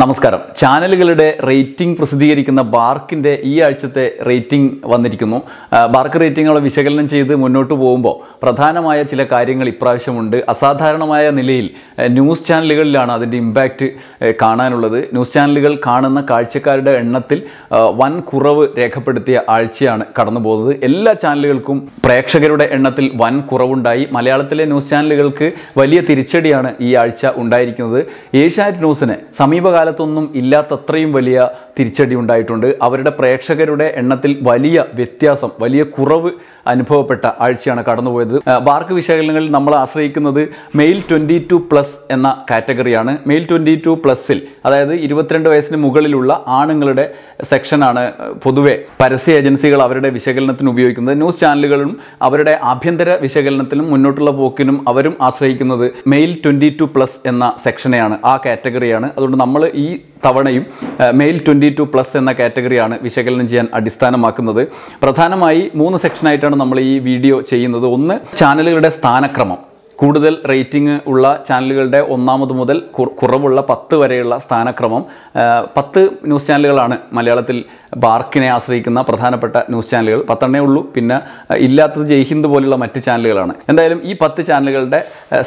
നമസ്കാരം ചാനലുകളുടെ റേറ്റിംഗ് പ്രസിദ്ധീകരിക്കുന്ന ബാർക്കിൻ്റെ ഈ ആഴ്ചത്തെ റേറ്റിംഗ് വന്നിരിക്കുന്നു ബാർക്ക് റേറ്റിങ്ങുകളെ വിശകലനം ചെയ്ത് മുന്നോട്ട് പോകുമ്പോൾ പ്രധാനമായ ചില കാര്യങ്ങൾ ഇപ്രാവശ്യമുണ്ട് അസാധാരണമായ നിലയിൽ ന്യൂസ് ചാനലുകളിലാണ് അതിൻ്റെ ഇമ്പാക്റ്റ് കാണാനുള്ളത് ന്യൂസ് ചാനലുകൾ കാണുന്ന കാഴ്ചക്കാരുടെ എണ്ണത്തിൽ വൻ കുറവ് രേഖപ്പെടുത്തിയ ആഴ്ചയാണ് കടന്നു പോകുന്നത് എല്ലാ ചാനലുകൾക്കും പ്രേക്ഷകരുടെ എണ്ണത്തിൽ വൻ കുറവുണ്ടായി മലയാളത്തിലെ ന്യൂസ് ചാനലുകൾക്ക് വലിയ തിരിച്ചടിയാണ് ഈ ആഴ്ച ഉണ്ടായിരിക്കുന്നത് ഏഷ്യാനെറ്റ് ന്യൂസിന് സമീപകാല കാലത്തൊന്നും ഇല്ലാത്തത്രയും വലിയ തിരിച്ചടി ഉണ്ടായിട്ടുണ്ട് അവരുടെ പ്രേക്ഷകരുടെ എണ്ണത്തിൽ വലിയ വ്യത്യാസം വലിയ കുറവ് അനുഭവപ്പെട്ട ആഴ്ചയാണ് കടന്നുപോയത് ബാർക്ക് വിശകലനങ്ങളിൽ നമ്മൾ ആശ്രയിക്കുന്നത് മെയിൽ ട്വൻറ്റി ടു പ്ലസ് എന്ന കാറ്റഗറിയാണ് മെയിൽ ട്വൻറ്റി ടു പ്ലസ്സിൽ അതായത് ഇരുപത്തിരണ്ട് വയസ്സിന് മുകളിലുള്ള ആണുങ്ങളുടെ സെക്ഷനാണ് പൊതുവെ പരസ്യ ഏജൻസികൾ അവരുടെ വിശകലനത്തിന് ഉപയോഗിക്കുന്നത് ന്യൂസ് ചാനലുകളും അവരുടെ ആഭ്യന്തര വിശകലനത്തിനും മുന്നോട്ടുള്ള പോക്കിനും അവരും ആശ്രയിക്കുന്നത് മെയിൽ ട്വൻറ്റി ടു പ്ലസ് എന്ന സെക്ഷനെയാണ് ആ കാറ്റഗറിയാണ് അതുകൊണ്ട് നമ്മൾ ഈ തവണയും മെയിൽ ട്വൻറ്റി ടു പ്ലസ് എന്ന കാറ്റഗറിയാണ് വിശകലനം ചെയ്യാൻ അടിസ്ഥാനമാക്കുന്നത് പ്രധാനമായി മൂന്ന് സെക്ഷനായിട്ടാണ് നമ്മൾ ഈ വീഡിയോ ചെയ്യുന്നത് ഒന്ന് ചാനലുകളുടെ സ്ഥാനക്രമം കൂടുതൽ റേറ്റിംഗ് ഉള്ള ചാനലുകളുടെ ഒന്നാമത് മുതൽ കുറവുള്ള പത്ത് വരെയുള്ള സ്ഥാനക്രമം പത്ത് ന്യൂസ് ചാനലുകളാണ് മലയാളത്തിൽ ബാർക്കിനെ ആശ്രയിക്കുന്ന പ്രധാനപ്പെട്ട ന്യൂസ് ചാനലുകൾ പത്തെണ്ണേ ഉള്ളൂ പിന്നെ ഇല്ലാത്തത് ജയ്ഹിന്ദ് പോലുള്ള മറ്റ് ചാനലുകളാണ് എന്തായാലും ഈ പത്ത് ചാനലുകളുടെ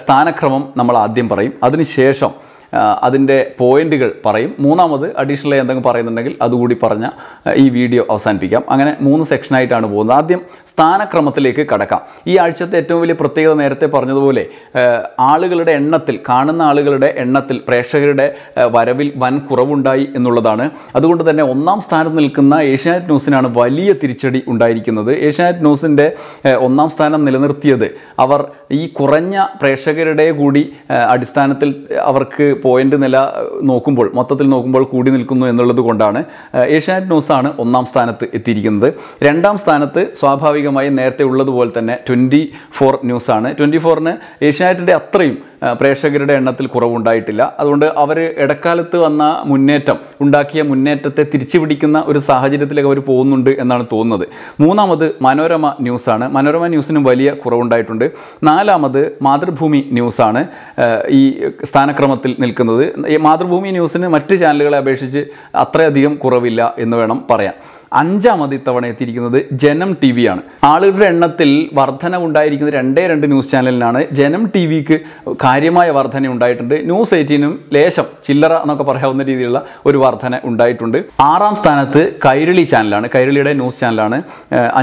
സ്ഥാനക്രമം നമ്മൾ ആദ്യം പറയും അതിനുശേഷം അതിൻ്റെ പോയിന്റുകൾ പറയും മൂന്നാമത് അഡീഷണൽ എന്തെങ്കിലും പറയുന്നുണ്ടെങ്കിൽ അതുകൂടി പറഞ്ഞ ഈ വീഡിയോ അവസാനിപ്പിക്കാം അങ്ങനെ മൂന്ന് സെക്ഷനായിട്ടാണ് പോകുന്നത് ആദ്യം സ്ഥാനക്രമത്തിലേക്ക് കടക്കാം ഈ ആഴ്ചത്തെ ഏറ്റവും വലിയ പ്രത്യേകത നേരത്തെ പറഞ്ഞതുപോലെ ആളുകളുടെ എണ്ണത്തിൽ കാണുന്ന ആളുകളുടെ എണ്ണത്തിൽ പ്രേക്ഷകരുടെ വരവിൽ വൻ കുറവുണ്ടായി എന്നുള്ളതാണ് അതുകൊണ്ട് തന്നെ ഒന്നാം സ്ഥാനത്ത് നിൽക്കുന്ന ഏഷ്യാനെറ്റ് ന്യൂസിനാണ് വലിയ തിരിച്ചടി ഉണ്ടായിരിക്കുന്നത് ഏഷ്യാനെറ്റ് ന്യൂസിൻ്റെ ഒന്നാം സ്ഥാനം നിലനിർത്തിയത് അവർ ഈ കുറഞ്ഞ പ്രേക്ഷകരുടെ കൂടി അടിസ്ഥാനത്തിൽ അവർക്ക് പോയിന്റ് നില നോക്കുമ്പോൾ മൊത്തത്തിൽ നോക്കുമ്പോൾ കൂടി നിൽക്കുന്നു എന്നുള്ളത് കൊണ്ടാണ് ഏഷ്യാനെറ്റ് ന്യൂസാണ് ഒന്നാം സ്ഥാനത്ത് എത്തിയിരിക്കുന്നത് രണ്ടാം സ്ഥാനത്ത് സ്വാഭാവികമായി നേരത്തെ ഉള്ളതുപോലെ തന്നെ ട്വൻറ്റി ഫോർ ന്യൂസാണ് ട്വൻറ്റി ഫോറിന് ഏഷ്യാനെറ്റിൻ്റെ അത്രയും പ്രേക്ഷകരുടെ എണ്ണത്തിൽ കുറവുണ്ടായിട്ടില്ല അതുകൊണ്ട് അവർ ഇടക്കാലത്ത് വന്ന മുന്നേറ്റം ഉണ്ടാക്കിയ മുന്നേറ്റത്തെ തിരിച്ചു പിടിക്കുന്ന ഒരു സാഹചര്യത്തിലേക്ക് അവർ പോകുന്നുണ്ട് എന്നാണ് തോന്നുന്നത് മൂന്നാമത് മനോരമ ന്യൂസാണ് മനോരമ ന്യൂസിനും വലിയ കുറവുണ്ടായിട്ടുണ്ട് നാലാമത് മാതൃഭൂമി ന്യൂസാണ് ഈ സ്ഥാനക്രമത്തിൽ നിൽക്കുന്നത് മാതൃഭൂമി ന്യൂസിന് മറ്റ് ചാനലുകളെ അപേക്ഷിച്ച് അത്രയധികം കുറവില്ല എന്ന് വേണം പറയാം അഞ്ചാമത് ഇത്തവണ എത്തിയിരിക്കുന്നത് ജനം ടി ആണ് ആളുകളുടെ എണ്ണത്തിൽ വർധന ഉണ്ടായിരിക്കുന്നത് രണ്ടേ രണ്ട് ന്യൂസ് ചാനലിനാണ് ജനം ടി വിക്ക് കാര്യമായ വർധന ഉണ്ടായിട്ടുണ്ട് ന്യൂസ് എയ്റ്റീനും ലേശം ചില്ലറ എന്നൊക്കെ പറയാവുന്ന രീതിയിലുള്ള ഒരു വർധന ഉണ്ടായിട്ടുണ്ട് ആറാം സ്ഥാനത്ത് കൈരളി ചാനലാണ് കൈരളിയുടെ ന്യൂസ് ചാനലാണ്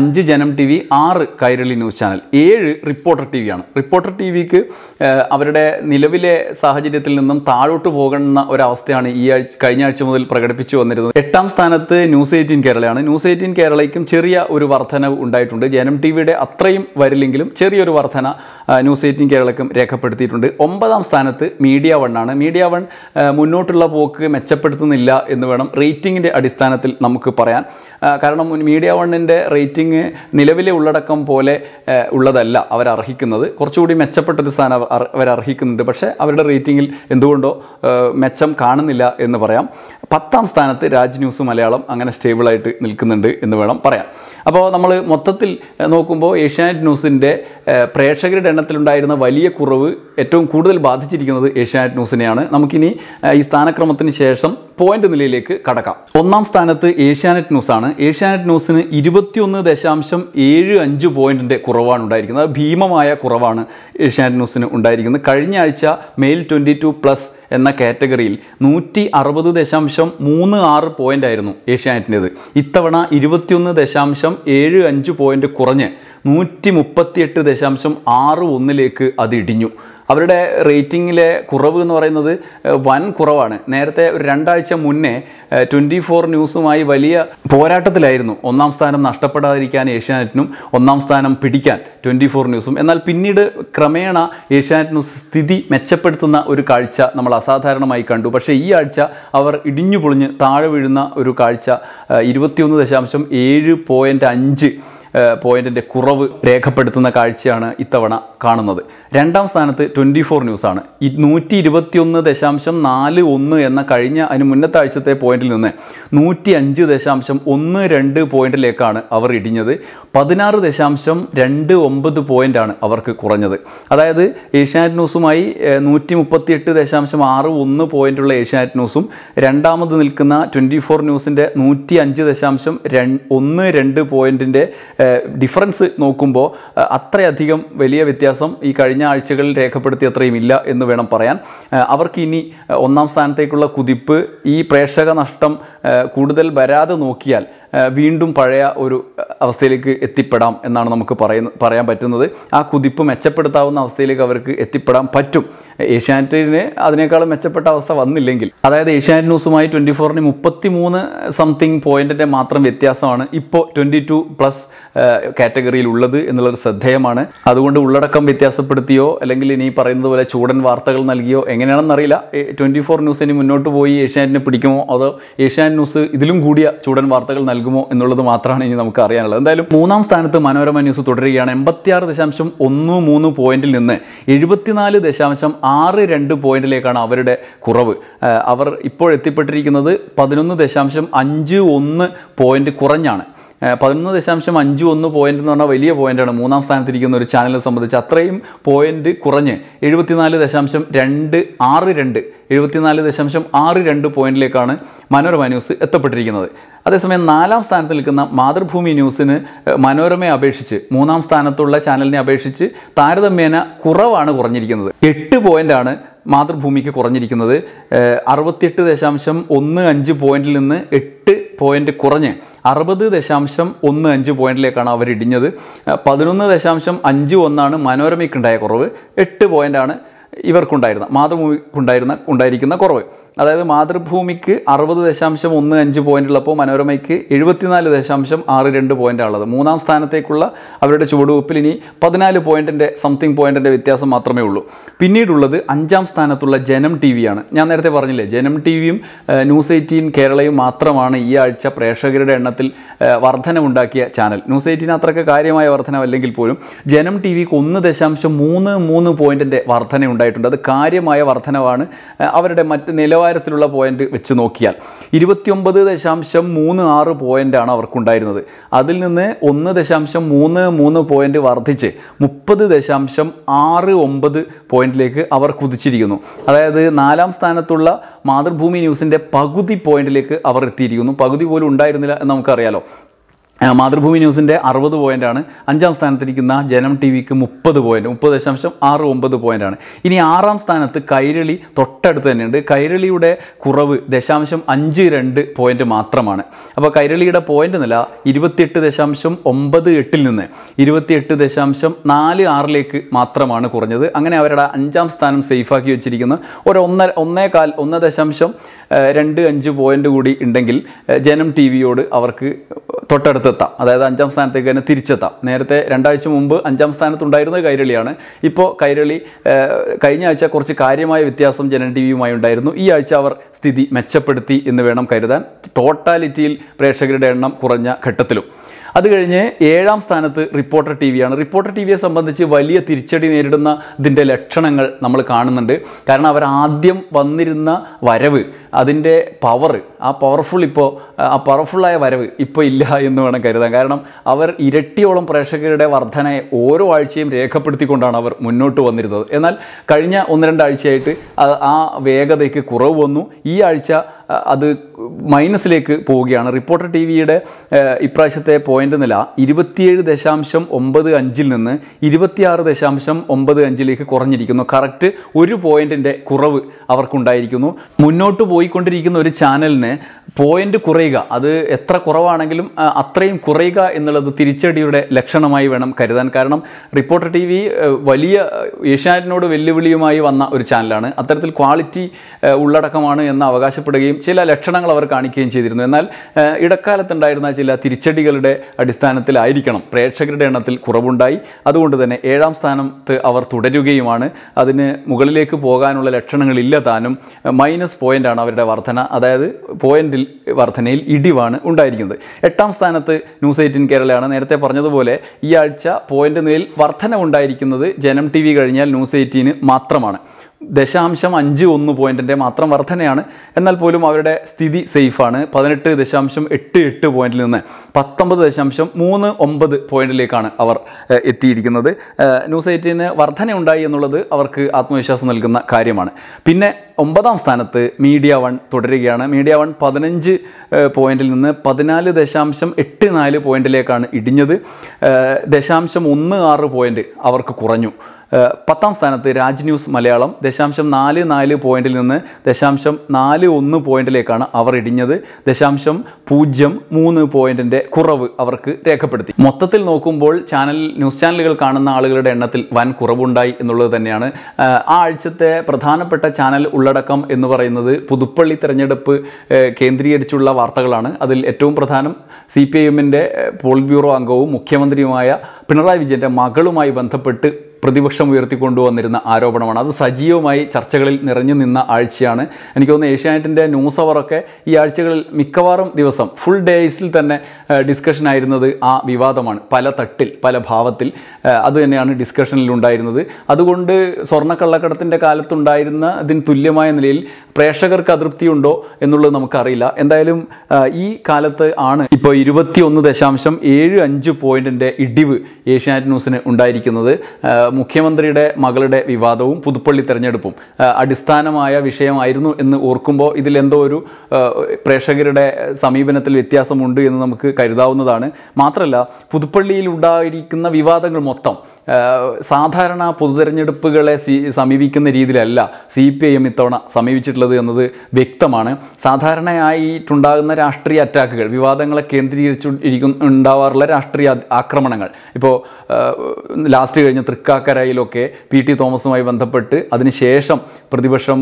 അഞ്ച് ജനം ടി വി ആറ് കൈരളി ന്യൂസ് ചാനൽ ഏഴ് റിപ്പോർട്ടർ ടി വിയാണ് റിപ്പോർട്ടർ ടി വിക്ക് അവരുടെ നിലവിലെ സാഹചര്യത്തിൽ നിന്നും താഴോട്ട് പോകുന്ന ഒരവസ്ഥയാണ് ഈ ആഴ്ച കഴിഞ്ഞ ആഴ്ച മുതൽ പ്രകടിപ്പിച്ചു വന്നിരുന്നത് എട്ടാം സ്ഥാനത്ത് ന്യൂസ് എയ്റ്റീൻ കേരളയാണ് തന്നെയാണ് ന്യൂസ് എയ്റ്റീൻ കേരളയ്ക്കും ചെറിയ ഒരു വർധനവ് ഉണ്ടായിട്ടുണ്ട് ജനം ടി വിയുടെ അത്രയും വരില്ലെങ്കിലും ചെറിയൊരു വർധന ന്യൂസ് എയ്റ്റീൻ കേരളക്കും രേഖപ്പെടുത്തിയിട്ടുണ്ട് ഒമ്പതാം സ്ഥാനത്ത് മീഡിയ വൺ ആണ് മീഡിയ വൺ മുന്നോട്ടുള്ള പോക്ക് മെച്ചപ്പെടുത്തുന്നില്ല എന്ന് വേണം റേറ്റിംഗിൻ്റെ അടിസ്ഥാനത്തിൽ നമുക്ക് പറയാൻ കാരണം മീഡിയ വണ്ണിൻ്റെ റേറ്റിംഗ് നിലവിലെ ഉള്ളടക്കം പോലെ ഉള്ളതല്ല അവരർഹിക്കുന്നത് കുറച്ചുകൂടി മെച്ചപ്പെട്ടൊരു സ്ഥാനം അവരർഹിക്കുന്നുണ്ട് പക്ഷേ അവരുടെ റേറ്റിങ്ങിൽ എന്തുകൊണ്ടോ മെച്ചം കാണുന്നില്ല എന്ന് പറയാം പത്താം സ്ഥാനത്ത് രാജ് ന്യൂസ് മലയാളം അങ്ങനെ സ്റ്റേബിളായിട്ട് നിൽക്കുന്നുണ്ട് എന്ന് വേണം പറയാം അപ്പോൾ നമ്മൾ മൊത്തത്തിൽ നോക്കുമ്പോൾ ഏഷ്യാനെറ്റ് ന്യൂസിൻ്റെ പ്രേക്ഷകരുടെ എണ്ണത്തിലുണ്ടായിരുന്ന വലിയ കുറവ് ഏറ്റവും കൂടുതൽ ബാധിച്ചിരിക്കുന്നത് ഏഷ്യാനെറ്റ് ന്യൂസിനെയാണ് നമുക്കിനി ഈ സ്ഥാനക്രമത്തിന് ശേഷം പോയിന്റ് നിലയിലേക്ക് കടക്കാം ഒന്നാം സ്ഥാനത്ത് ഏഷ്യാനെറ്റ് ന്യൂസ് ആണ് ഏഷ്യാനെറ്റ് ന്യൂസിന് ഇരുപത്തിയൊന്ന് ദശാംശം ഏഴ് അഞ്ച് പോയിന്റിന്റെ കുറവാണ് ഉണ്ടായിരിക്കുന്നത് ഭീമമായ കുറവാണ് ഏഷ്യാനെറ്റ് ന്യൂസിന് ഉണ്ടായിരിക്കുന്നത് കഴിഞ്ഞ ആഴ്ച മെയിൽ ട്വന്റി ടു പ്ലസ് എന്ന കാറ്റഗറിയിൽ നൂറ്റി അറുപത് ദശാംശം മൂന്ന് ആറ് പോയിന്റ് ആയിരുന്നു ഏഷ്യാനെറ്റിൻ്റെത് ഇത്തവണ ഇരുപത്തിയൊന്ന് ദശാംശം ഏഴ് അഞ്ച് പോയിന്റ് കുറഞ്ഞ് നൂറ്റി മുപ്പത്തിയെട്ട് ദശാംശം ആറ് ഒന്നിലേക്ക് അത് ഇടിഞ്ഞു അവരുടെ റേറ്റിങ്ങിലെ കുറവ് എന്ന് പറയുന്നത് വൻ കുറവാണ് നേരത്തെ ഒരു രണ്ടാഴ്ച മുന്നേ ട്വൻറ്റി ഫോർ ന്യൂസുമായി വലിയ പോരാട്ടത്തിലായിരുന്നു ഒന്നാം സ്ഥാനം നഷ്ടപ്പെടാതിരിക്കാൻ ഏഷ്യാനെറ്റിനും ഒന്നാം സ്ഥാനം പിടിക്കാൻ ട്വൻറ്റി ഫോർ ന്യൂസും എന്നാൽ പിന്നീട് ക്രമേണ ഏഷ്യാനെറ്റ് ന്യൂസ് സ്ഥിതി മെച്ചപ്പെടുത്തുന്ന ഒരു കാഴ്ച നമ്മൾ അസാധാരണമായി കണ്ടു പക്ഷേ ഈ ആഴ്ച അവർ ഇടിഞ്ഞു പൊളിഞ്ഞ് താഴെ വീഴുന്ന ഒരു കാഴ്ച ഇരുപത്തിയൊന്ന് ദശാംശം ഏഴ് പോയിൻറ്റ് അഞ്ച് പോയിന്റിൻ്റെ കുറവ് രേഖപ്പെടുത്തുന്ന കാഴ്ചയാണ് ഇത്തവണ കാണുന്നത് രണ്ടാം സ്ഥാനത്ത് ട്വൻറ്റി ഫോർ ന്യൂസാണ് നൂറ്റി ഇരുപത്തിയൊന്ന് ദശാംശം നാല് ഒന്ന് എന്ന കഴിഞ്ഞ അതിന് മുന്നത്തെ ആഴ്ചത്തെ പോയിന്റിൽ നിന്ന് നൂറ്റി അഞ്ച് ദശാംശം ഒന്ന് രണ്ട് പോയിന്റിലേക്കാണ് അവർ ഇടിഞ്ഞത് പതിനാറ് ദശാംശം രണ്ട് ഒമ്പത് പോയിൻ്റാണ് അവർക്ക് കുറഞ്ഞത് അതായത് ഏഷ്യാനെറ്റ് ന്യൂസുമായി നൂറ്റി മുപ്പത്തി എട്ട് ദശാംശം ആറ് ഒന്ന് പോയിൻ്റുള്ള ഏഷ്യാനെറ്റ് ന്യൂസും രണ്ടാമത് നിൽക്കുന്ന ട്വൻറ്റി ഫോർ ന്യൂസിൻ്റെ നൂറ്റി അഞ്ച് ദശാംശം ഒന്ന് രണ്ട് പോയിൻറ്റിൻ്റെ ഡിഫറൻസ് നോക്കുമ്പോൾ അത്രയധികം വലിയ വ്യത്യാസം ഈ കഴിഞ്ഞ ആഴ്ചകളിൽ രേഖപ്പെടുത്തി അത്രയും ഇല്ല എന്ന് വേണം പറയാൻ അവർക്ക് ഇനി ഒന്നാം സ്ഥാനത്തേക്കുള്ള കുതിപ്പ് ഈ പ്രേക്ഷക നഷ്ടം കൂടുതൽ വരാതെ നോക്കിയാൽ വീണ്ടും പഴയ ഒരു അവസ്ഥയിലേക്ക് എത്തിപ്പെടാം എന്നാണ് നമുക്ക് പറയുന്ന പറയാൻ പറ്റുന്നത് ആ കുതിപ്പ് മെച്ചപ്പെടുത്താവുന്ന അവസ്ഥയിലേക്ക് അവർക്ക് എത്തിപ്പെടാൻ പറ്റും ഏഷ്യാനെറ്റിന് അതിനേക്കാളും മെച്ചപ്പെട്ട അവസ്ഥ വന്നില്ലെങ്കിൽ അതായത് ഏഷ്യാനെറ്റ് ന്യൂസുമായി ട്വൻറ്റി ഫോറിന് മുപ്പത്തി മൂന്ന് സംതിങ് പോയിൻറ്റിൻ്റെ മാത്രം വ്യത്യാസമാണ് ഇപ്പോൾ ട്വൻറ്റി ടു പ്ലസ് കാറ്റഗറിയിൽ ഉള്ളത് എന്നുള്ളൊരു ശ്രദ്ധേയമാണ് അതുകൊണ്ട് ഉള്ളടക്കം വ്യത്യാസപ്പെടുത്തിയോ അല്ലെങ്കിൽ ഇനി പറയുന്നത് പോലെ ചൂടൻ വാർത്തകൾ നൽകിയോ എങ്ങനെയാണെന്നറിയില്ല ട്വൻറ്റി ഫോർ ന്യൂസ് ഇനി മുന്നോട്ട് പോയി ഏഷ്യാനെറ്റിനെ പിടിക്കുമോ അതോ ഏഷ്യാനെറ്റ് ന്യൂസ് ഇതിലും കൂടിയ ചൂടൻ വാർത്തകൾ നൽകുമോ എന്നുള്ളത് മാത്രമാണ് ഇനി നമുക്ക് അറിയാനുള്ളത് എന്തായാലും മൂന്നാം സ്ഥാനത്ത് മനോരമ ന്യൂസ് തുടരുകയാണ് എൺപത്തിയാറ് ദശാംശം ഒന്ന് മൂന്ന് പോയിന്റിൽ നിന്ന് എഴുപത്തിനാല് ദശാംശം ആറ് രണ്ട് പോയിന്റിലേക്കാണ് അവരുടെ കുറവ് അവർ ഇപ്പോൾ എത്തിപ്പെട്ടിരിക്കുന്നത് പതിനൊന്ന് ദശാംശം അഞ്ച് ഒന്ന് പോയിന്റ് കുറഞ്ഞാണ് പതിനൊന്ന് ദശാംശം അഞ്ച് ഒന്ന് പോയിന്റ് എന്ന് പറഞ്ഞാൽ വലിയ പോയിന്റാണ് മൂന്നാം സ്ഥാനത്തിരിക്കുന്ന ഒരു ചാനലിനെ സംബന്ധിച്ച് അത്രയും പോയിന്റ് കുറഞ്ഞ് എഴുപത്തിനാല് ദശാംശം രണ്ട് ആറ് രണ്ട് എഴുപത്തിനാല് ദശാംശം ആറ് രണ്ട് പോയിന്റിലേക്കാണ് മനോരമ ന്യൂസ് എത്തപ്പെട്ടിരിക്കുന്നത് അതേസമയം നാലാം സ്ഥാനത്ത് നിൽക്കുന്ന മാതൃഭൂമി ന്യൂസിന് മനോരമയെ അപേക്ഷിച്ച് മൂന്നാം സ്ഥാനത്തുള്ള ചാനലിനെ അപേക്ഷിച്ച് താരതമ്യേന കുറവാണ് കുറഞ്ഞിരിക്കുന്നത് എട്ട് പോയിന്റാണ് മാതൃഭൂമിക്ക് കുറഞ്ഞിരിക്കുന്നത് അറുപത്തിയെട്ട് ദശാംശം ഒന്ന് അഞ്ച് പോയിന്റിൽ നിന്ന് എട്ട് പോയിന്റ് കുറഞ്ഞ് അറുപത് ദശാംശം ഒന്ന് അഞ്ച് പോയിന്റിലേക്കാണ് അവർ ഇടിഞ്ഞത് പതിനൊന്ന് ദശാംശം അഞ്ച് ഒന്നാണ് മനോരമയ്ക്കുണ്ടായ കുറവ് എട്ട് പോയിന്റാണ് ഇവർക്കുണ്ടായിരുന്ന മാതൃഭൂമിക്കുണ്ടായിരുന്ന ഉണ്ടായിരിക്കുന്ന കുറവ് അതായത് മാതൃഭൂമിക്ക് അറുപത് ദശാംശം ഒന്ന് അഞ്ച് പോയിന്റ് ഉള്ളപ്പോൾ മനോരമയ്ക്ക് എഴുപത്തിനാല് ദശാംശം ആറ് രണ്ട് പോയിന്റാണ് ഉള്ളത് മൂന്നാം സ്ഥാനത്തേക്കുള്ള അവരുടെ ചുവടുവെപ്പിൽ ഇനി പതിനാല് പോയിന്റിൻ്റെ സംതിങ് പോയിന്റിൻ്റെ വ്യത്യാസം മാത്രമേ ഉള്ളൂ പിന്നീടുള്ളത് അഞ്ചാം സ്ഥാനത്തുള്ള ജനം ടി വിയാണ് ഞാൻ നേരത്തെ പറഞ്ഞില്ലേ ജനം ടി വിയും ന്യൂസ് എയ്റ്റീൻ കേരളയും മാത്രമാണ് ഈ ആഴ്ച പ്രേക്ഷകരുടെ എണ്ണത്തിൽ വർധനമുണ്ടാക്കിയ ചാനൽ ന്യൂസ് എയ്റ്റീൻ അത്രയ്ക്ക് കാര്യമായ വർധനമല്ലെങ്കിൽ പോലും ജനം ടി വിക്ക് ഒന്ന് ദശാംശം മൂന്ന് മൂന്ന് പോയിന്റിൻ്റെ വർധന ഉണ്ടായിട്ടുണ്ട് അത് കാര്യമായ വർധനമാണ് അവരുടെ മറ്റ് നില നിലവാരത്തിലുള്ള പോയിന്റ് വെച്ച് നോക്കിയാൽ ഇരുപത്തിയൊമ്പത് ദശാംശം മൂന്ന് ആറ് പോയിൻ്റാണ് അവർക്കുണ്ടായിരുന്നത് അതിൽ നിന്ന് ഒന്ന് ദശാംശം മൂന്ന് മൂന്ന് പോയിന്റ് വർദ്ധിച്ച് മുപ്പത് ദശാംശം ആറ് ഒമ്പത് പോയിന്റിലേക്ക് അവർ കുതിച്ചിരിക്കുന്നു അതായത് നാലാം സ്ഥാനത്തുള്ള മാതൃഭൂമി ന്യൂസിൻ്റെ പകുതി പോയിന്റിലേക്ക് അവർ എത്തിയിരിക്കുന്നു പകുതി പോലും ഉണ്ടായിരുന്നില്ല എന്ന് നമുക്കറിയാലോ മാതൃഭൂമി ന്യൂസിൻ്റെ അറുപത് പോയിൻ്റാണ് അഞ്ചാം സ്ഥാനത്തിരിക്കുന്ന ജനം ടി വിക്ക് മുപ്പത് പോയിൻറ്റ് മുപ്പത് ദശാംശം ആറ് ഒമ്പത് പോയിൻ്റാണ് ഇനി ആറാം സ്ഥാനത്ത് കൈരളി തൊട്ടടുത്ത് തന്നെയുണ്ട് കൈരളിയുടെ കുറവ് ദശാംശം അഞ്ച് രണ്ട് പോയിൻ്റ് മാത്രമാണ് അപ്പോൾ കൈരളിയുടെ പോയിൻ്റ് നില ഇരുപത്തിയെട്ട് ദശാംശം ഒമ്പത് എട്ടിൽ നിന്ന് ഇരുപത്തിയെട്ട് ദശാംശം നാല് ആറിലേക്ക് മാത്രമാണ് കുറഞ്ഞത് അങ്ങനെ അവരുടെ അഞ്ചാം സ്ഥാനം സേഫാക്കി വെച്ചിരിക്കുന്നത് ഒരു ഒന്നര ഒന്നേകാൽ ഒന്ന് ദശാംശം രണ്ട് അഞ്ച് പോയിൻ്റ് കൂടി ഉണ്ടെങ്കിൽ ജനം ടി വിയോട് അവർക്ക് തൊട്ടടുത്തെത്താം അതായത് അഞ്ചാം സ്ഥാനത്തേക്ക് തന്നെ തിരിച്ചെത്താം നേരത്തെ രണ്ടാഴ്ച മുമ്പ് അഞ്ചാം സ്ഥാനത്തുണ്ടായിരുന്നത് കൈരളിയാണ് ഇപ്പോൾ കൈരളി കഴിഞ്ഞ ആഴ്ച കുറച്ച് കാര്യമായ വ്യത്യാസം ജനം ടി വിയുമായി ഉണ്ടായിരുന്നു ഈ ആഴ്ച അവർ സ്ഥിതി മെച്ചപ്പെടുത്തി എന്ന് വേണം കരുതാൻ ടോട്ടാലിറ്റിയിൽ പ്രേക്ഷകരുടെ എണ്ണം കുറഞ്ഞ ഘട്ടത്തിലും അത് കഴിഞ്ഞ് ഏഴാം സ്ഥാനത്ത് റിപ്പോർട്ടർ ടി വിയാണ് റിപ്പോർട്ടർ ടി വിയെ സംബന്ധിച്ച് വലിയ തിരിച്ചടി നേരിടുന്ന ഇതിൻ്റെ ലക്ഷണങ്ങൾ നമ്മൾ കാണുന്നുണ്ട് കാരണം അവർ ആദ്യം വന്നിരുന്ന വരവ് അതിൻ്റെ പവർ ആ പവർഫുൾ ഇപ്പോൾ ആ പവർഫുള്ളായ വരവ് ഇപ്പോൾ ഇല്ല എന്ന് വേണം കരുതാൻ കാരണം അവർ ഇരട്ടിയോളം പ്രേക്ഷകരുടെ വർധനയെ ഓരോ ആഴ്ചയും രേഖപ്പെടുത്തിക്കൊണ്ടാണ് അവർ മുന്നോട്ട് വന്നിരുന്നത് എന്നാൽ കഴിഞ്ഞ ഒന്ന് രണ്ടാഴ്ചയായിട്ട് ആ വേഗതയ്ക്ക് കുറവ് വന്നു ഈ ആഴ്ച അത് മൈനസിലേക്ക് പോവുകയാണ് റിപ്പോർട്ടർ ടി വിയുടെ ഇപ്രാവശ്യത്തെ പോയിന്റ് നില ഇരുപത്തിയേഴ് ദശാംശം ഒമ്പത് അഞ്ചിൽ നിന്ന് ഇരുപത്തിയാറ് ദശാംശം ഒമ്പത് അഞ്ചിലേക്ക് കുറഞ്ഞിരിക്കുന്നു കറക്റ്റ് ഒരു പോയിന്റിൻ്റെ കുറവ് അവർക്കുണ്ടായിരിക്കുന്നു മുന്നോട്ട് പോയി പോയിക്കൊണ്ടിരിക്കുന്ന ഒരു ചാനലിന് പോയിന്റ് കുറയുക അത് എത്ര കുറവാണെങ്കിലും അത്രയും കുറയുക എന്നുള്ളത് തിരിച്ചടിയുടെ ലക്ഷണമായി വേണം കരുതാൻ കാരണം റിപ്പോർട്ടർ ടി വി വലിയ ഏഷ്യാനെറ്റിനോട് വെല്ലുവിളിയുമായി വന്ന ഒരു ചാനലാണ് അത്തരത്തിൽ ക്വാളിറ്റി ഉള്ളടക്കമാണ് എന്ന് അവകാശപ്പെടുകയും ചില ലക്ഷണങ്ങൾ അവർ കാണിക്കുകയും ചെയ്തിരുന്നു എന്നാൽ ഇടക്കാലത്തുണ്ടായിരുന്ന ചില തിരിച്ചടികളുടെ അടിസ്ഥാനത്തിലായിരിക്കണം പ്രേക്ഷകരുടെ എണ്ണത്തിൽ കുറവുണ്ടായി അതുകൊണ്ട് തന്നെ ഏഴാം സ്ഥാനത്ത് അവർ തുടരുകയുമാണ് അതിന് മുകളിലേക്ക് പോകാനുള്ള ലക്ഷണങ്ങളില്ല താനും മൈനസ് പോയിൻ്റാണ് അവരുടെ വർധന അതായത് പോയിന്റിൽ വർധനയിൽ ഇടിവാണ് ഉണ്ടായിരിക്കുന്നത് എട്ടാം സ്ഥാനത്ത് ന്യൂസ് എയ്റ്റീൻ കേരളയാണ് നേരത്തെ പറഞ്ഞതുപോലെ ഈ ആഴ്ച പോയിന്റ് നിലയിൽ വർധന ഉണ്ടായിരിക്കുന്നത് ജനം ടി വി കഴിഞ്ഞാൽ ന്യൂസ് എയ്റ്റീന് മാത്രമാണ് ദശാംശം അഞ്ച് ഒന്ന് പോയിന്റിൻ്റെ മാത്രം വർധനയാണ് എന്നാൽ പോലും അവരുടെ സ്ഥിതി സേഫാണ് പതിനെട്ട് ദശാംശം എട്ട് എട്ട് പോയിന്റിൽ നിന്ന് പത്തൊമ്പത് ദശാംശം മൂന്ന് ഒമ്പത് പോയിന്റിലേക്കാണ് അവർ എത്തിയിരിക്കുന്നത് ന്യൂസ് എയ്റ്റീന് വർധനയുണ്ടായി എന്നുള്ളത് അവർക്ക് ആത്മവിശ്വാസം നൽകുന്ന കാര്യമാണ് പിന്നെ ഒമ്പതാം സ്ഥാനത്ത് മീഡിയ വൺ തുടരുകയാണ് മീഡിയ വൺ പതിനഞ്ച് പോയിന്റിൽ നിന്ന് പതിനാല് ദശാംശം എട്ട് നാല് പോയിന്റിലേക്കാണ് ഇടിഞ്ഞത് ദശാംശം ഒന്ന് ആറ് പോയിന്റ് അവർക്ക് കുറഞ്ഞു പത്താം സ്ഥാനത്ത് രാജ് ന്യൂസ് മലയാളം ദശാംശം നാല് നാല് പോയിന്റിൽ നിന്ന് ദശാംശം നാല് ഒന്ന് പോയിന്റിലേക്കാണ് അവർ ഇടിഞ്ഞത് ദശാംശം പൂജ്യം മൂന്ന് പോയിന്റിന്റെ കുറവ് അവർക്ക് രേഖപ്പെടുത്തി മൊത്തത്തിൽ നോക്കുമ്പോൾ ചാനൽ ന്യൂസ് ചാനലുകൾ കാണുന്ന ആളുകളുടെ എണ്ണത്തിൽ വൻ കുറവുണ്ടായി എന്നുള്ളത് തന്നെയാണ് ആ ആഴ്ചത്തെ പ്രധാനപ്പെട്ട ചാനൽ ഉള്ളടക്കം എന്ന് പറയുന്നത് പുതുപ്പള്ളി തെരഞ്ഞെടുപ്പ് കേന്ദ്രീകരിച്ചുള്ള വാർത്തകളാണ് അതിൽ ഏറ്റവും പ്രധാനം സി പി ഐ എമ്മിൻ്റെ ബ്യൂറോ അംഗവും മുഖ്യമന്ത്രിയുമായ പിണറായി വിജയൻ്റെ മകളുമായി ബന്ധപ്പെട്ട് പ്രതിപക്ഷം ഉയർത്തിക്കൊണ്ടുവന്നിരുന്ന ആരോപണമാണ് അത് സജീവമായി ചർച്ചകളിൽ നിറഞ്ഞു നിന്ന ആഴ്ചയാണ് എനിക്ക് തോന്നുന്നു ഏഷ്യാനെറ്റിൻ്റെ ന്യൂസ് അവറൊക്കെ ഈ ആഴ്ചകളിൽ മിക്കവാറും ദിവസം ഫുൾ ഡേയ്സിൽ തന്നെ ഡിസ്കഷൻ ആയിരുന്നത് ആ വിവാദമാണ് പല തട്ടിൽ പല ഭാവത്തിൽ അത് തന്നെയാണ് ഡിസ്കഷനിലുണ്ടായിരുന്നത് അതുകൊണ്ട് സ്വർണ്ണക്കള്ളക്കടത്തിൻ്റെ കാലത്തുണ്ടായിരുന്ന അതിന് തുല്യമായ നിലയിൽ പ്രേക്ഷകർക്ക് അതൃപ്തിയുണ്ടോ എന്നുള്ളത് നമുക്കറിയില്ല എന്തായാലും ഈ കാലത്ത് ആണ് ഇപ്പോൾ ഒന്ന് ദശാംശം ഏഴ് അഞ്ച് പോയിൻറ്റിൻ്റെ ഇടിവ് ഏഷ്യാനെറ്റ് ന്യൂസിന് ഉണ്ടായിരിക്കുന്നത് മുഖ്യമന്ത്രിയുടെ മകളുടെ വിവാദവും പുതുപ്പള്ളി തെരഞ്ഞെടുപ്പും അടിസ്ഥാനമായ വിഷയമായിരുന്നു എന്ന് ഓർക്കുമ്പോൾ ഇതിലെന്തോ ഒരു പ്രേക്ഷകരുടെ സമീപനത്തിൽ വ്യത്യാസമുണ്ട് എന്ന് നമുക്ക് കരുതാവുന്നതാണ് മാത്രമല്ല പുതുപ്പള്ളിയിൽ ഉണ്ടായിരിക്കുന്ന വിവാദങ്ങൾ മൊത്തം സാധാരണ പൊതുതെരഞ്ഞെടുപ്പുകളെ സി സമീപിക്കുന്ന രീതിയിലല്ല സി പി ഐ എം ഇത്തവണ സമീപിച്ചിട്ടുള്ളത് എന്നത് വ്യക്തമാണ് സാധാരണയായിട്ടുണ്ടാകുന്ന രാഷ്ട്രീയ അറ്റാക്കുകൾ വിവാദങ്ങളെ കേന്ദ്രീകരിച്ചു ഇരിക്കുന്ന ഉണ്ടാവാറുള്ള രാഷ്ട്രീയ ആക്രമണങ്ങൾ ഇപ്പോൾ ലാസ്റ്റ് കഴിഞ്ഞ തൃക്കാക്കരയിലൊക്കെ പി ടി തോമസുമായി ബന്ധപ്പെട്ട് അതിനുശേഷം പ്രതിപക്ഷം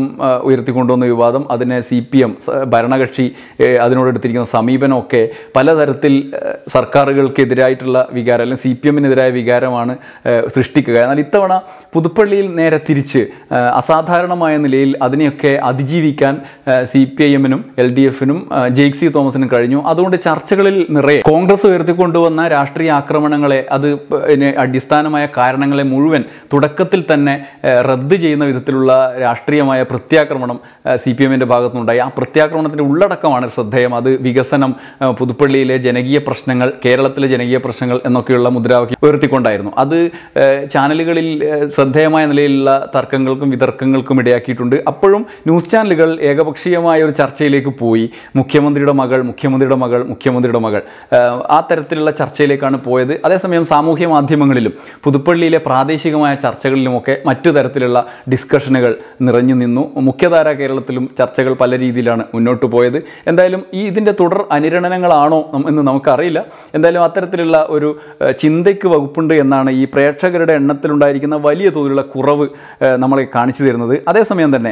ഉയർത്തിക്കൊണ്ടുവന്ന വിവാദം അതിനെ സി പി എം ഭരണകക്ഷി എടുത്തിരിക്കുന്ന സമീപനമൊക്കെ പലതരത്തിൽ സർക്കാരുകൾക്കെതിരായിട്ടുള്ള വികാരം അല്ലെങ്കിൽ സി പി എമ്മിനെതിരായ വികാരമാണ് സൃഷ്ടിക്കുക എന്നാൽ ഇത്തവണ പുതുപ്പള്ളിയിൽ നേരെ തിരിച്ച് അസാധാരണമായ നിലയിൽ അതിനെയൊക്കെ അതിജീവിക്കാൻ സി പി ഐ എമ്മിനും എൽ ഡി എഫിനും ജെയ്ക് സി തോമസിനും കഴിഞ്ഞു അതുകൊണ്ട് ചർച്ചകളിൽ നിറയെ കോൺഗ്രസ് ഉയർത്തിക്കൊണ്ടുവന്ന രാഷ്ട്രീയ ആക്രമണങ്ങളെ അത് അടിസ്ഥാനമായ കാരണങ്ങളെ മുഴുവൻ തുടക്കത്തിൽ തന്നെ റദ്ദ് ചെയ്യുന്ന വിധത്തിലുള്ള രാഷ്ട്രീയമായ പ്രത്യാക്രമണം സി പി എമ്മിൻ്റെ ഭാഗത്തുനിന്നുണ്ടായി ആ പ്രത്യാക്രമണത്തിൻ്റെ ഉള്ളടക്കമാണ് ശ്രദ്ധേയം അത് വികസനം പുതുപ്പള്ളിയിലെ ജനകീയ പ്രശ്നങ്ങൾ കേരളത്തിലെ ജനകീയ പ്രശ്നങ്ങൾ എന്നൊക്കെയുള്ള മുദ്രാവാക്യം ഉയർത്തിക്കൊണ്ടായിരുന്നു അത് ചാനലുകളിൽ ശ്രദ്ധേയമായ നിലയിലുള്ള തർക്കങ്ങൾക്കും വിതർക്കങ്ങൾക്കും ഇടയാക്കിയിട്ടുണ്ട് അപ്പോഴും ന്യൂസ് ചാനലുകൾ ഏകപക്ഷീയമായ ഒരു ചർച്ചയിലേക്ക് പോയി മുഖ്യമന്ത്രിയുടെ മകൾ മുഖ്യമന്ത്രിയുടെ മകൾ മുഖ്യമന്ത്രിയുടെ മകൾ ആ തരത്തിലുള്ള ചർച്ചയിലേക്കാണ് പോയത് അതേസമയം സാമൂഹ്യ മാധ്യമങ്ങളിലും പുതുപ്പള്ളിയിലെ പ്രാദേശികമായ ചർച്ചകളിലുമൊക്കെ മറ്റു തരത്തിലുള്ള ഡിസ്കഷനുകൾ നിറഞ്ഞു നിന്നു മുഖ്യധാര കേരളത്തിലും ചർച്ചകൾ പല രീതിയിലാണ് മുന്നോട്ട് പോയത് എന്തായാലും ഈ ഇതിൻ്റെ തുടർ അനുരണനങ്ങളാണോ എന്ന് നമുക്കറിയില്ല എന്തായാലും അത്തരത്തിലുള്ള ഒരു ചിന്തയ്ക്ക് വകുപ്പുണ്ട് എന്നാണ് ഈ പ്രേ പ്രേക്ഷകരുടെ എണ്ണത്തിലുണ്ടായിരിക്കുന്ന വലിയ തോതിലുള്ള കുറവ് നമ്മളെ കാണിച്ചു തരുന്നത് അതേസമയം തന്നെ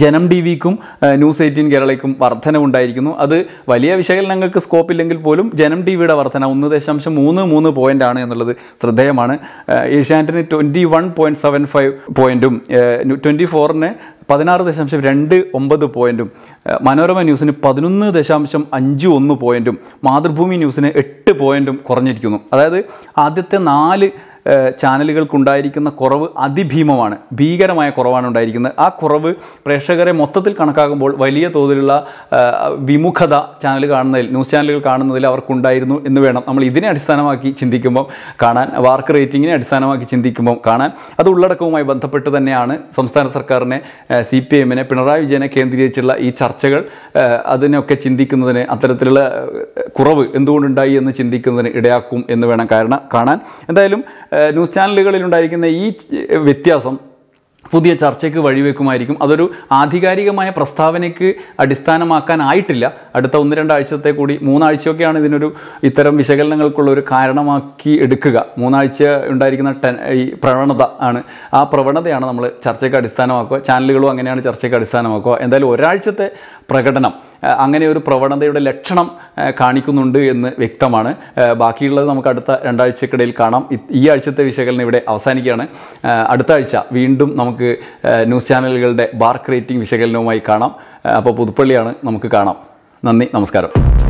ജനം ടി വിക്കും ന്യൂസ് എയ്റ്റീൻ കേരളയ്ക്കും വർധനവുണ്ടായിരിക്കുന്നു അത് വലിയ വിശകലനങ്ങൾക്ക് സ്കോപ്പ് ഇല്ലെങ്കിൽ പോലും ജനം ടി വിയുടെ വർധന ഒന്ന് ദശാംശം മൂന്ന് മൂന്ന് പോയിൻ്റ് ആണ് എന്നുള്ളത് ശ്രദ്ധേയമാണ് ഏഷ്യാനെറ്റിന് twenty one point seven five പോയിൻറ്റും ട്വൻറ്റി ഫോറിന് പതിനാറ് ദശാംശം രണ്ട് ഒമ്പത് പോയിൻറ്റും മനോരമ ന്യൂസിന് പതിനൊന്ന് ദശാംശം അഞ്ച് ഒന്ന് പോയിൻറ്റും മാതൃഭൂമി ന്യൂസിന് എട്ട് പോയിൻറ്റും കുറഞ്ഞിരിക്കുന്നു അതായത് ആദ്യത്തെ നാല് ചാനലുകൾക്കുണ്ടായിരിക്കുന്ന കുറവ് അതിഭീമമാണ് ഭീകരമായ കുറവാണ് ഉണ്ടായിരിക്കുന്നത് ആ കുറവ് പ്രേക്ഷകരെ മൊത്തത്തിൽ കണക്കാക്കുമ്പോൾ വലിയ തോതിലുള്ള വിമുഖത ചാനൽ കാണുന്നതിൽ ന്യൂസ് ചാനലുകൾ കാണുന്നതിൽ അവർക്കുണ്ടായിരുന്നു എന്ന് വേണം നമ്മൾ ഇതിനെ അടിസ്ഥാനമാക്കി ചിന്തിക്കുമ്പം കാണാൻ വാർക്ക് റേറ്റിങ്ങിനെ അടിസ്ഥാനമാക്കി ചിന്തിക്കുമ്പം കാണാൻ അത് ഉള്ളടക്കവുമായി ബന്ധപ്പെട്ട് തന്നെയാണ് സംസ്ഥാന സർക്കാരിനെ സി പി എമ്മിനെ പിണറായി വിജയനെ കേന്ദ്രീകരിച്ചുള്ള ഈ ചർച്ചകൾ അതിനൊക്കെ ചിന്തിക്കുന്നതിന് അത്തരത്തിലുള്ള കുറവ് എന്തുകൊണ്ടുണ്ടായി എന്ന് ചിന്തിക്കുന്നതിന് ഇടയാക്കും എന്ന് വേണം കാരണം കാണാൻ എന്തായാലും ന്യൂസ് ചാനലുകളിൽ ഉണ്ടായിരിക്കുന്ന ഈ വ്യത്യാസം പുതിയ ചർച്ചയ്ക്ക് വഴിവെക്കുമായിരിക്കും അതൊരു ആധികാരികമായ പ്രസ്താവനയ്ക്ക് അടിസ്ഥാനമാക്കാനായിട്ടില്ല അടുത്ത ഒന്ന് രണ്ടാഴ്ചത്തെ കൂടി മൂന്നാഴ്ചയൊക്കെയാണ് ഇതിനൊരു ഇത്തരം വിശകലനങ്ങൾക്കുള്ള ഒരു കാരണമാക്കി എടുക്കുക മൂന്നാഴ്ച ഉണ്ടായിരിക്കുന്ന ടെൻ ഈ പ്രവണത ആണ് ആ പ്രവണതയാണ് നമ്മൾ ചർച്ചയ്ക്ക് അടിസ്ഥാനമാക്കുക ചാനലുകളും അങ്ങനെയാണ് ചർച്ചയ്ക്ക് അടിസ്ഥാനമാക്കുക എന്തായാലും ഒരാഴ്ചത്തെ പ്രകടനം അങ്ങനെ ഒരു പ്രവണതയുടെ ലക്ഷണം കാണിക്കുന്നുണ്ട് എന്ന് വ്യക്തമാണ് ബാക്കിയുള്ളത് നമുക്ക് അടുത്ത രണ്ടാഴ്ചക്കിടയിൽ കാണാം ഈ ആഴ്ചത്തെ വിശകലനം ഇവിടെ അവസാനിക്കുകയാണ് അടുത്ത ആഴ്ച വീണ്ടും നമുക്ക് ന്യൂസ് ചാനലുകളുടെ ബാർക്ക് റേറ്റിംഗ് വിശകലനവുമായി കാണാം അപ്പോൾ പുതുപ്പള്ളിയാണ് നമുക്ക് കാണാം നന്ദി നമസ്കാരം